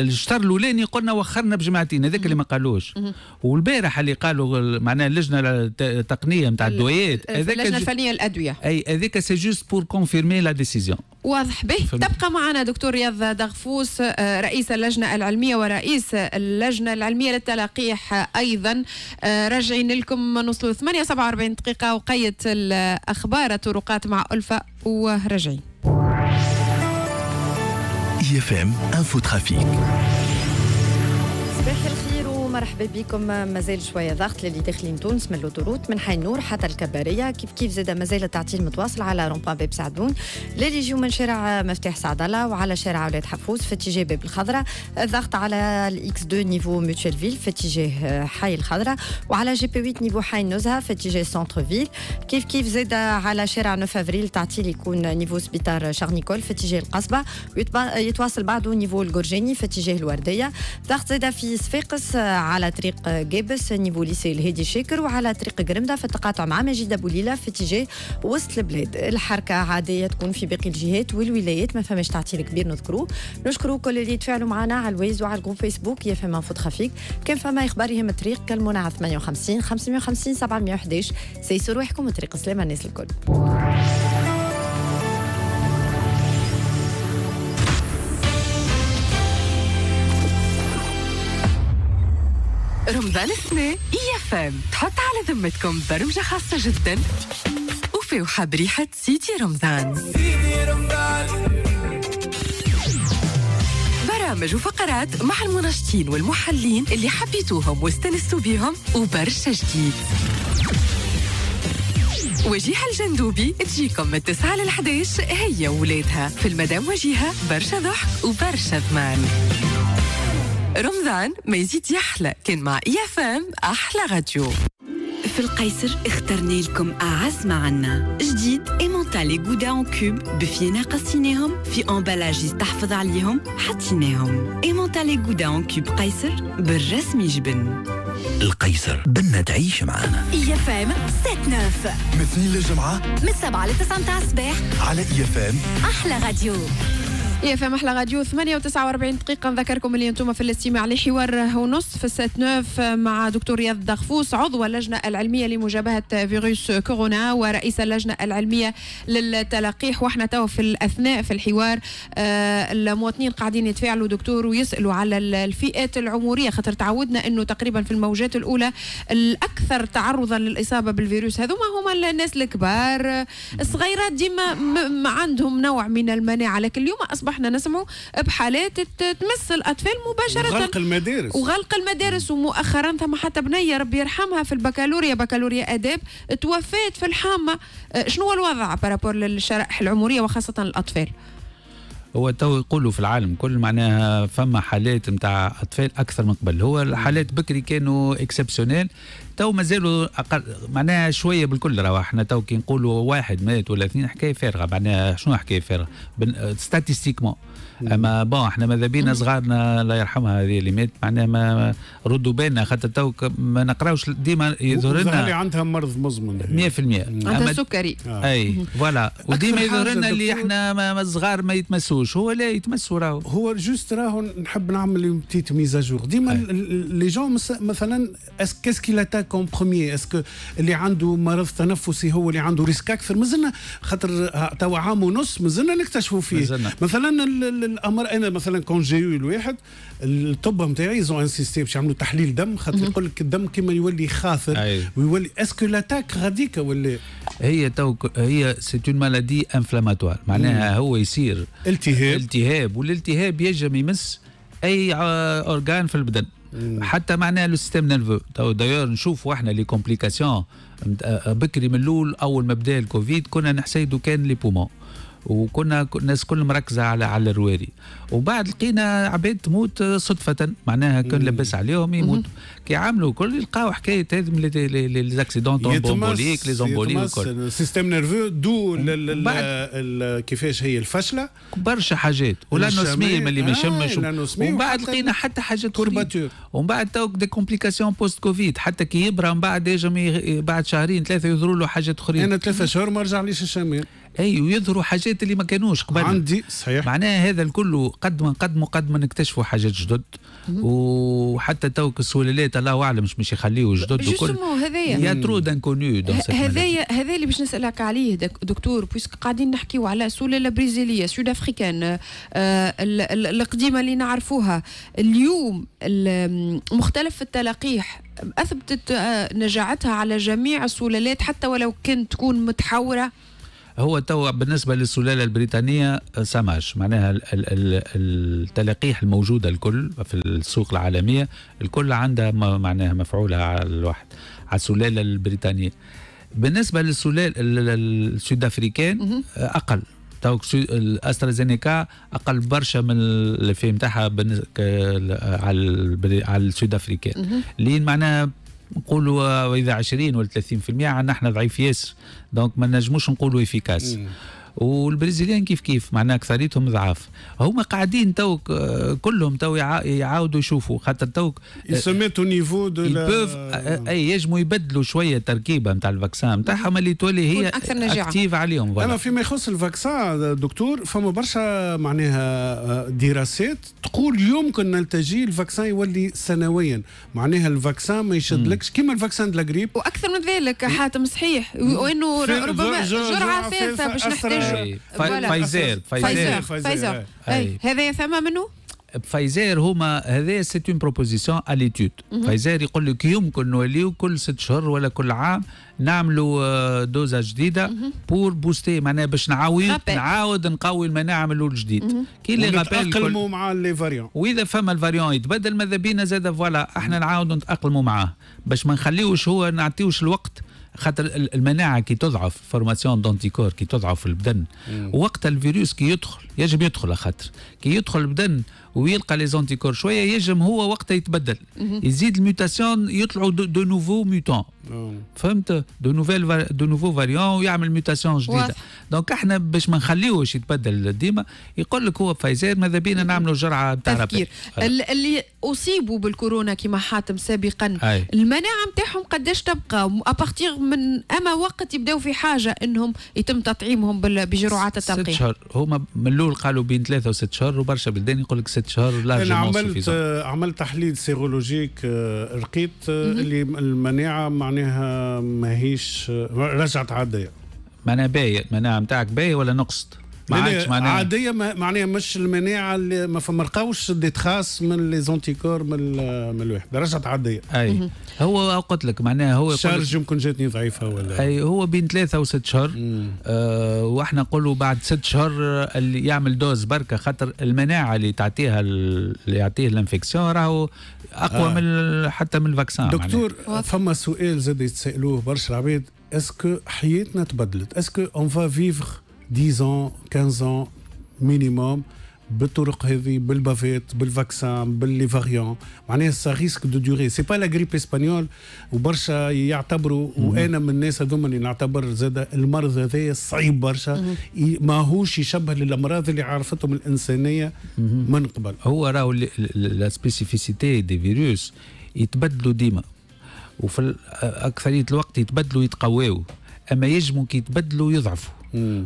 الشطر الاولاني قلنا وخرنا بجمعتين هذاك اللي ما قالوش والبارح اللي قالوا معناها اللجنه التقنيه نتاع الدويات اللجنه الفنيه الادويه اي هذاك هذاك سي جوست بور كونفيرمي لا ديسيزيون واضح به تبقى معنا دكتور رياض دغفوس آه، رئيس اللجنة العلمية ورئيس اللجنة العلمية للتلقيح أيضا آه، راجعين لكم نوصلوا 8 47 دقيقة وقيت الأخبار الطرقات مع ألفة وراجعين اف ام انفو ترافيك صباح الخير مرحبا بكم مازال شوية ضغط للي داخلين تونس من لوتوروت من حي النور حتى الكبارية كيف كيف زاد مازال التعطيل متواصل على رومبا باب سعدون للي يجيو من شارع مفتاح سعد الله وعلى شارع ولاد حفوز في اتجاه باب الخضره الضغط على الاكس 2 نيفو ميتشيل فيل في اتجاه حي الخضره وعلى جي بي 8 نيفو حي النزهة في اتجاه سونتر فيل كيف كيف زاد على شارع 9 افريل تعطيل يكون نيفو سبيطار شارنيكول في اتجاه القصبة ويتواصل بعده نيفو الجرجاني في اتجاه الوردية ضغط زاد في صفاقس على طريق جيبس نيفو ليسي الهادي شاكر وعلى طريق قرمدة في التقاطع مع مجيد أبو في اتجاه وسط البلاد الحركة عادية تكون في باقي الجهات والولايات ما فماش تعطيل كبير نذكروه نشكروا كل اللي يتفاعلوا معنا على الويز وعلى الجروب فيسبوك يا فما فوت خفيك كان فما اخبار يهم الطريق كلمونا على 58 550 711 سيسوا روحكم وطريق السلامه الناس الكل رمضان السنة إي اف ام تحط على ذمتكم برمجة خاصة جدا وفي بريحة سيدي رمضان سيدي رمضان برامج وفقرات مع المنشطين والمحلين اللي حبيتوهم واستنستوا بيهم وبرشا جديد وجيهة الجندوبي تجيكم من 9 ل 11 هي وولادها في المدام وجيهة برشا ضحك وبرشا ضمان رمضان ما يزيد يحلى كان مع يافام أحلى راديو في القيصر اخترنا لكم أعز ما عنا جديد إيمونتا لي غودا اون كوب بفينا قصيناهم في امبلاجيز تحفظ عليهم حطيناهم إيمونتا لي غودا اون كوب قيصر بالرسم جبن القيصر بدنا تعيش معانا اي اف ام 69 من اثنين للجمعه من سبعه لتسعه متاع الصباح على اي اف ام احلى راديو يا فهم احلى راديو 8 و49 دقيقه نذكركم اللي انتم في الاستماع لحوار ونص في السات نوف مع دكتور رياض دغفوس عضو اللجنه العلميه لمجابهه فيروس كورونا ورئيس اللجنه العلميه للتلقيح واحنا تو في الاثناء في الحوار آه، المواطنين قاعدين يتفاعلوا دكتور ويسالوا على الفئات العمريه خاطر تعودنا انه تقريبا في الموجات الاولى الاكثر تعرضا للاصابه بالفيروس هذوما هما الناس الكبار آه، الصغيرات ديما ما عندهم نوع من المناعه لكن اليوم اصبح احنا نسمعوا بحالات تمس الاطفال مباشره وغلق المدارس وغلق المدارس ومؤخرا ثم حتى بنيه ربي يرحمها في البكالوريا بكالوريا اداب توفات في الحامه أه، شنو هو الوضع بارابور للشرائح العمريه وخاصه الاطفال هو تو يقولوا في العالم كل معناها فما حالات نتاع اطفال اكثر من قبل هو الحالات بكري كانوا اكسبسيونيل تو مازالوا اقل معناها شويه بالكل راه احنا تو كي نقولوا واحد مات ولا اثنين حكايه فارغه معناها شنو حكايه فارغه ستاتيستيكمون آه، اما بون احنا ماذا بينا صغارنا الله يرحمها هذه اللي مات معناها ما ردوا بالنا خاطر تو ما نقراوش ديما يظهر لنا اللي عندها مرض مزمن 100% عندها سكري آه. اي فوالا وديما يظهر لنا اللي احنا ما الصغار ما يتمسوش هو لا يتمسوا راهو هو جوست راهو نحب نعمل بتيت ميزاجور ديما لي جون مثلا اس كيس كي لاتاك اون بروميي اسكو اللي عنده مرض تنفسي هو اللي عنده ريسك اكثر مازلنا خاطر آه، توا عام ونص مازلنا نكتشفوا فيه مثلا الامر انا مثلا كون جي الواحد الطب نتاعي زون انسيستي باش يعملوا تحليل دم خاطر يقول لك الدم كيما يولي خاثر ويولي اسكو لاتاك غاديك ولا هي تو هي سي اون مالادي انفلاماتوار معناها هو يصير التهاب التهاب والالتهاب يجم يمس اي اورغان آه، في البدن مم. حتى معناها لو سيستيم نيرفو تو دايور نشوفوا احنا لي كومبليكاسيون بكري من الاول اول ما بدا الكوفيد كنا نحسيدو كان لي بومون وكنا الناس كل مركزه على على الرواري وبعد لقينا عباد تموت آه، صدفه معناها كان لاباس عليهم يموت كي عملوا كل يلقاو حكايه هذه لي زاكسيدون تومبوليك لي زومبوليك وكل سيستم نيرفو دو كيفاش هي الفشله برشا حاجات ولا نسميم اللي ما آه، يشمش ومن بعد لقينا حتى حاجات كورباتور ومن بعد توك دي كومبليكاسيون بوست كوفيد حتى كي يبرى من بعد يجم بعد شهرين ثلاثه يظهروا له حاجات اخرين انا ثلاثه شهور ما رجعليش الشمال اي ويظهروا حاجات اللي ما كانوش قبل عندي صحيح معناها هذا الكل قد ما نقدموا قد ما نكتشفوا حاجات جدد وحتى توك السلالات الله اعلم مش باش يخليوا جدد وكل هذايا يا ترو دانكونيو هذايا هذا اللي باش نسالك عليه دكتور بويسك قاعدين نحكيو على سلاله برازيليه سود افريكان آه، القديمه اللي نعرفوها اليوم مختلف التلقيح اثبتت آه، نجاعتها على جميع السلالات حتى ولو كانت تكون متحوره هو تو بالنسبة للسلالة البريطانية آه، سماش معناها التلقيح الموجودة الكل في السوق العالمية الكل عندها معناها مفعولها على الواحد على السلالة البريطانية بالنسبة للسلال السود أفريكان آه، أقل تو الاسترازينيكا اقل برشا من الفي نتاعها على على السود افريكان لين معناها نقولوا واذا 20 ولا 30% احنا ضعيف ياسر دونك ما نجموش نقولوا افيكاس والبرازيليان كيف كيف معناها اكثريتهم ضعاف هما قاعدين تو آه، كلهم تو يعاودوا يشوفوا خاطر تو يسميتو او نيفو دو اي يجموا يبدلوا شويه التركيبه نتاع الفاكسان نتاعهم اللي تولي هي اكتيف عليهم انا فيما يخص الفاكسان دكتور فما برشا معناها آه، دراسات تقول يمكن نلتجي الفاكسان يولي سنويا معناها الفاكسان ما يشدلكش كيما الفاكسان دلا غريب واكثر من ذلك حاتم صحيح وانه ربما جرعه ثالثه باش نحتاج فايزر فايزر فايزر هذا ثم منو؟ فايزر هما هذا سيت اون بروبوزيسيون اليتود فايزر يقول لك يمكن نوليو كل ست شهور ولا كل عام نعملوا دوزه جديده بور بوستي معناها باش نعاود نعاود نقوي المناعه من الاول جديد كي لي رابيل نتاقلموا مع لي فاريون واذا فما الفاريون يتبدل ماذا بينا زاد فوالا احنا نعاود نتاقلموا معاه باش ما نخليوش هو نعطيوش الوقت خاطر المناعه كي تضعف فورماسيون دونتيكور كي تضعف البدن وقت الفيروس كي يدخل يجب يدخل خاطر كي يدخل البدن ويلقى لي زونتيكور شويه يجم هو وقتها يتبدل يزيد الميوتاسيون يطلعوا دو نوفو ميوتون نعم. فهمت دو نوفيل دو نوفو فاريون ويعمل ميوتاسيون جديده دونك احنا باش ما نخليوش يتبدل ديما يقول لك هو فايزير ماذا بينا نعملوا جرعه تاع تفكير آه. اللي اصيبوا بالكورونا كما حاتم سابقا أي. المناعه نتاعهم قداش تبقى ابارتيغ من اما وقت يبداو في حاجه انهم يتم تطعيمهم بجرعات التلقيح ست شهور هما من الاول قالوا بين ثلاثه وست شهور وبرشا بلدان يقول لك ست شهور انا عملت عملت تحليل سيرولوجيك آه، رقيت آه، اللي المناعه معناها ماهيش آه، رجعت عاديه معناها باهيه المناعه نتاعك باهيه ولا نقصت؟ معناها معناها عاديه معناها مش المناعه اللي ما لقاوش دي تراس من لي زونتيكور من من الواحد رجعت عاديه اي هو قلت لك معناها هو الشارج يمكن جاتني ضعيفه ولا اي هو بين ثلاثه وست شهور آه واحنا نقولوا بعد ست شهور اللي يعمل دوز بركه خاطر المناعه اللي تعطيها اللي يعطيه الانفكسيون راهو اقوى آه. من حتى من الفاكسان دكتور فما سؤال زاد يتسالوه برشا العباد اسكو حياتنا تبدلت اسكو اون فا فيفر 10 ans 15 ans مينيموم بالطرق هذه بالبافيت بالفاكسان باللي فاريون معناها سا ريسك دو دوري سي با لا غريب اسبانيول وبرشا يعتبروا وانا من الناس هذوما اللي نعتبر زاد المرض هذايا صعيب برشا ماهوش يشبه للامراض اللي عرفتهم الانسانيه من قبل هو راهو لا سبيسيفيسيتي دي فيروس يتبدلوا ديما وفي اكثريه الوقت يتبدلوا يتقواو اما يجموا كي يتبدلوا يضعفوا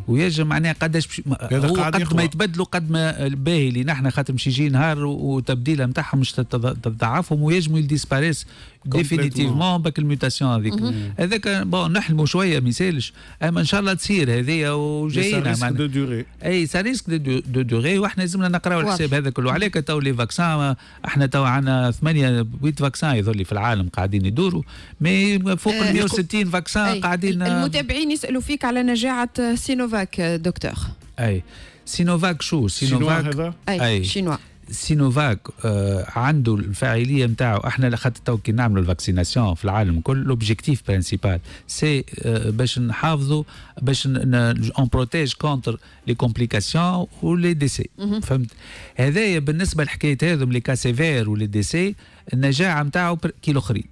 ويجم معناها قداش هو قد ما يتبدلوا قد ما باهي اللي نحن خاطر مش يجي نهار وتبديله نتاعهم مش تضعفهم ويجموا يديسباريس ديفينيتيفمون باك الميوتاسيون هذيك هذاك بون نحلموا شويه ما يسالش اما ان شاء الله تصير هذه وجايين سا ريسك دو دوري اي سا ريسك دو دوري واحنا لازمنا نقراو الحساب هذا كله عليك تو لي فاكسان احنا تو عندنا ثمانيه بيت فاكسان يظل في العالم قاعدين يدوروا مي فوق ال 160 فاكسان قاعدين المتابعين يسالوا فيك على نجاعه سينوفاك دكتور اي سينوفاك شو سينوفاك شينوا هذا اي شينوا سينوفاك آه عنده الفاعليه نتاعو احنا لخاطر تو كي نعملوا الفاكسيناسيون في العالم كل لوبجيكتيف برانسيبال سي آه باش نحافظوا باش اون بروتيج كونتر لي كومبليكاسيون ولي ديسي فهمت هذايا بالنسبه لحكايه هذوم لي كا سيفير ولي ديسي النجاعه نتاعو كيلو الاخرين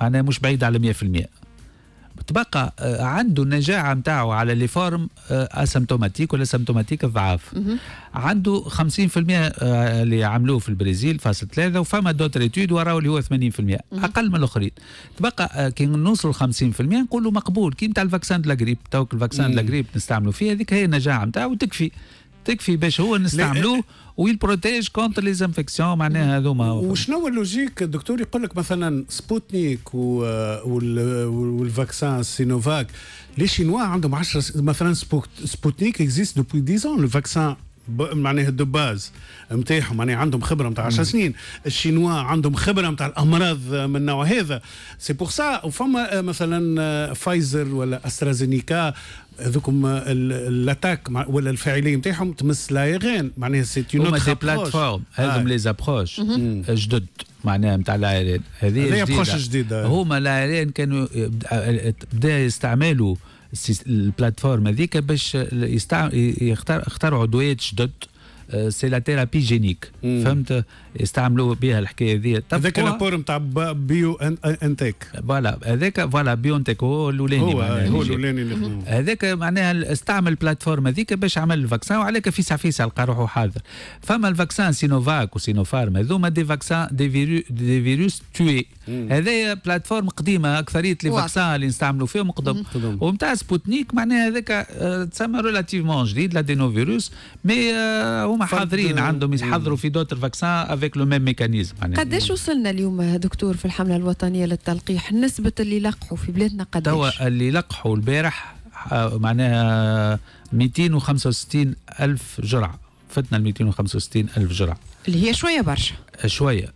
معناها مش بعيد على 100% تبقى آه، آه، عنده النجاعه نتاعو على لي فورم اسمتوماتيك ولا سمتوماتيك الضعاف عنده 50% آه، اللي عملوه في البرازيل فاصل ثلاثه وفما دوتر ايتود وراه اللي هو 80% اقل من الاخرين تبقى كي نوصل 50% نقولوا مقبول كي نتاع الفاكسان دو لاغريب توك الفاكسان دو لاغريب نستعملوا فيه هذيك هي النجاعه نتاعو تكفي تكفي باش هو نستعملوه ويبروتيج كونتر لي زانفيكسيون معناها هذوما وشنو اللوجيك الدكتور يقول لك مثلا سبوتنيك والفاكسان سينوفاك لي شينوا عندهم 10 مثلا سبوتنيك اكزيست دوبوي 10 ans الفاكسان معناها الدباز نتاعهم معناها عندهم خبره نتاع 10 سنين الشينوا عندهم خبره نتاع الامراض من النوع هذا سي بور سا وفما آه، مثلا فايزر آه، ولا استرازينيكا هذوكم آه، الاتاك ولا الفاعليه نتاعهم تمس لايغين معناها سي اون اوتر دي بلاتفورم هذم لي زابروش جدد معناها نتاع الايرين هذه هذه جديده هما الايرين كانوا بدا يستعملوا البلاتفورم هذيك باش يخترعوا عضويات جدد سي لا ثيرابي جينيك فهمت استعملوا بها الحكايه ذي هذاك لابور نتاع بيو انتيك فوالا هذاك فوالا بيو انتيك هو الاولاني هو هو الاولاني هذاك معناها استعمل البلاتفورم هذيك باش عمل الفاكسان وعليك فيسع فيسع لقى روحه حاضر فما الفاكسان سينوفاك وسينوفارم هذوما دي فاكسان دي, فيرو دي فيروس توي هذايا بلاتفورم قديمه اكثريه لي فاكسان اللي نستعملوا فيهم قدم ومتاع سبوتنيك معناها هذاك آه، تسمى ريلاتيفمون جديد لادينو فيروس مي آه، هما حاضرين عندهم يحضروا إيه. في دوتر فاكسان افيك لو ميم ميكانيزم يعني قداش وصلنا اليوم دكتور في الحمله الوطنيه للتلقيح نسبه اللي لقحوا في بلادنا قداش توا اللي لقحوا البارح آه، معناها 265 الف جرعه فتنا ال 265 الف جرعه اللي هي شويه برشا آه، شويه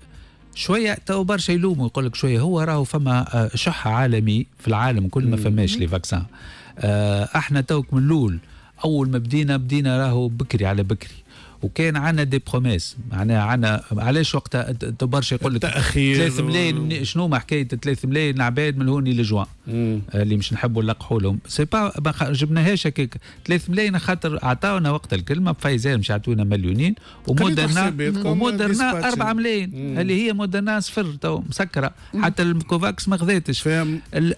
شويه تو برشا يلوموا يقول لك شويه هو راهو فما آه، شح عالمي في العالم كل ما فماش لي فاكسان احنا توك من الاول اول ما بدينا بدينا راهو بكري على بكري وكان عندنا دي بروميس معناها عندنا علاش وقتها برشا يقول لك 3 ملايين شنو ما حكايه 3 ملايين عباد من هوني لجوان اللي مش نحبوا نلقحوا لهم سي با ما جبناهاش هكاك 3 ملايين خاطر عطاونا وقت الكلمه فايزان مش عطونا مليونين ومودرنا ومودرنا 4 ملايين اللي هي مودرنا صفر تو مسكره حتى الكوفاكس ما خذاتش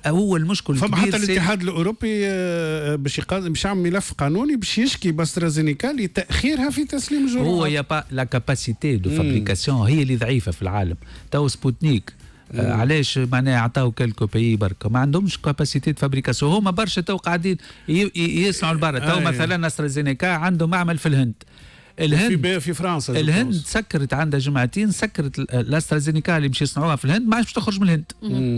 هو المشكل فما حتى الاتحاد الاوروبي آه، باش باش يعمل ملف قانوني باش يشكي باسترازينيكا لتاخيرها في تسليم الجرعات هو يا با لا كاباسيتي دو فابريكاسيون هي اللي ضعيفه في العالم تو سبوتنيك آه، علاش معناها عطاو كالكو بيي برك ما عندهمش كاباسيتي دو فابريكاسيون هما برشا تو قاعدين يصنعوا لبرا تو آه. مثلا استرازينيكا عنده معمل في الهند الهند في فرنسا الهند فرنسا. سكرت عندها جمعتين سكرت الاسترازينيكا اللي باش يصنعوها في الهند ما عادش تخرج من الهند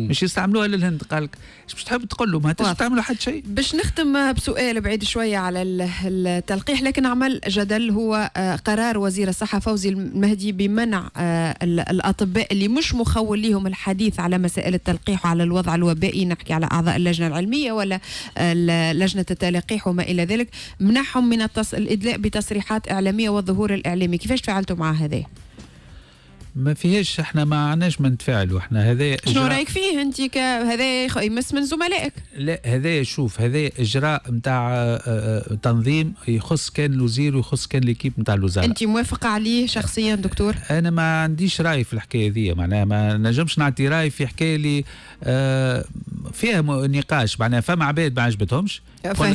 باش يستعملوها للهند قالك اش باش تحب تقول له ما تعملوا حتى شيء باش نختم بسؤال بعيد شويه على التلقيح لكن عمل جدل هو آه، قرار وزير الصحه فوزي المهدي بمنع آه، الاطباء اللي مش مخول لهم الحديث على مسائل التلقيح وعلى الوضع الوبائي نحكي على اعضاء اللجنه العلميه ولا آه، لجنه التلقيح وما الى ذلك منعهم من التص... الادلاء بتصريحات اعلاميه الإعلامية والظهور الإعلامي كيفاش تفاعلتوا مع هذا؟ ما فيهاش احنا ما عندناش ما نتفاعلوا احنا هذا شنو رايك فيه انت ك... هذا يمس من زملائك لا هذا شوف هذا اجراء نتاع آه، آه، تنظيم يخص كان الوزير ويخص كان ليكيب نتاع الوزاره انت موافقه عليه شخصيا دكتور انا ما عنديش راي في الحكايه ذي معناها ما نجمش نعطي راي في حكايه اللي آه، فيها نقاش معناها فما عباد ما عجبتهمش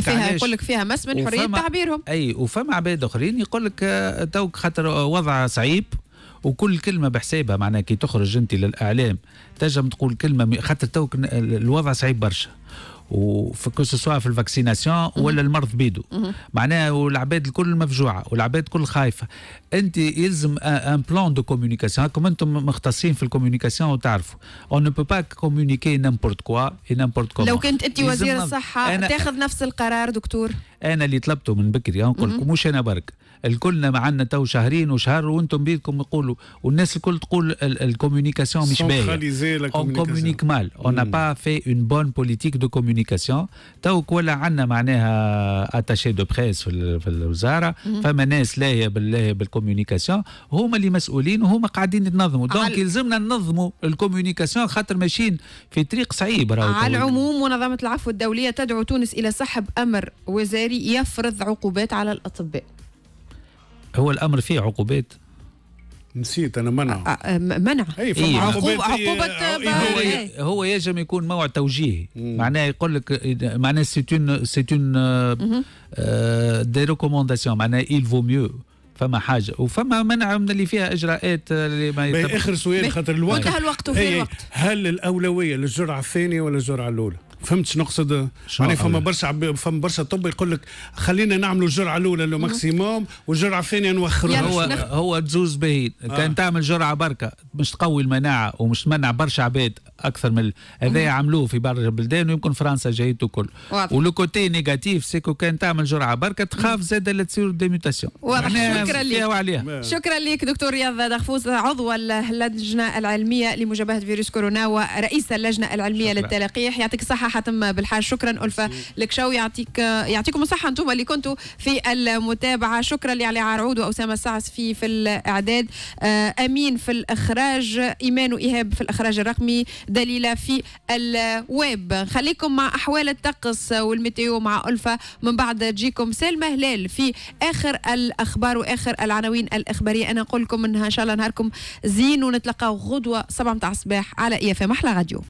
فيها يقول لك فيها مس من حريه تعبيرهم اي وفما عباد اخرين يقول لك توك خاطر وضع صعيب وكل كلمه بحسابها معناها كي تخرج انت للاعلام تنجم تقول كلمه خاطر توك الوضع صعيب برشا وفي سوا في الفاكسيناسيون ولا المرض بيدو معناها والعباد الكل مفجوعه والعباد الكل خايفه انت يلزم ان بلان دو كوميونيكاسيون هاكم انتم مختصين في الكوميونيكاسيون وتعرفوا اون نو با كوميونيكي نيمبورت كوا نيمبورت كومون لو كنت انت وزير الصحه تاخذ نفس القرار دكتور انا اللي طلبته من بكري نقول لكم مش انا برك الكلنا معنا تو شهرين وشهر وانتم بيدكم يقولوا والناس الكل تقول الكوميونيكاسيون مش باهيه اون كوميونيك مال اون با في اون بون بوليتيك دو كوميونيكاسيون تو ولا عندنا معناها اتاشي دو بريس في الوزاره فما ناس لاهيه بالكوميونيكاسيون هما اللي مسؤولين وهما قاعدين يتنظموا دونك يلزمنا ننظموا الكوميونيكاسيون خاطر ماشيين في طريق صعيب راهو على العموم منظمه العفو الدوليه تدعو تونس الى سحب امر وزاري يفرض عقوبات على الاطباء هو الامر فيه عقوبات نسيت انا منع آه، آه، منع اي إيه. عقوبة, آه، عقوبة هو, يجب يكون موعد توجيهي معناه يقول لك معناه سيتون سيتون دي ريكومونداسيون معناه il فو ميو فما حاجه وفما منع من اللي فيها اجراءات اللي ما يتبقى. اخر سؤال خاطر الوقت وانتهى الوقت وفي الوقت هل الاولويه للجرعه الثانيه ولا الجرعه الاولى؟ فهمت شنو نقصد يعني فما برشا فما برشا طب يقول لك خلينا نعملوا الجرعه الاولى لو ماكسيموم والجرعه الثانيه نوخروها هو هو تجوز به آه. كان تعمل جرعه بركه مش تقوي المناعه ومش تمنع برشا عباد اكثر من هذا عملوه في برشا بلدان ويمكن فرنسا جايته كل ولو كوتي نيجاتيف سيكو كان تعمل جرعه بركه تخاف زاد اللي تصير دي ميوتاسيون واضح شكرا لك شكرا لك دكتور رياض دخفوس عضو اللجنه العلميه لمجابهه فيروس كورونا ورئيس اللجنه العلميه للتلقيح يعطيك الصحه صحه تم بالحاج شكرا لك شو يعطيك يعطيكم الصحه انتم اللي كنتوا في المتابعه شكرا لعلي عرعود واسامه السعسفي في الاعداد آه، امين في الاخراج ايمان وايهاب في الاخراج الرقمي دليله في الويب خليكم مع احوال الطقس والميتيو مع الفا من بعد تجيكم سلمى هلال في اخر الاخبار واخر العناوين الاخباريه انا نقول لكم انها ان شاء الله نهاركم زين ونتلقاو غدوه 7 متاع الصباح على اي اف ام احلى راديو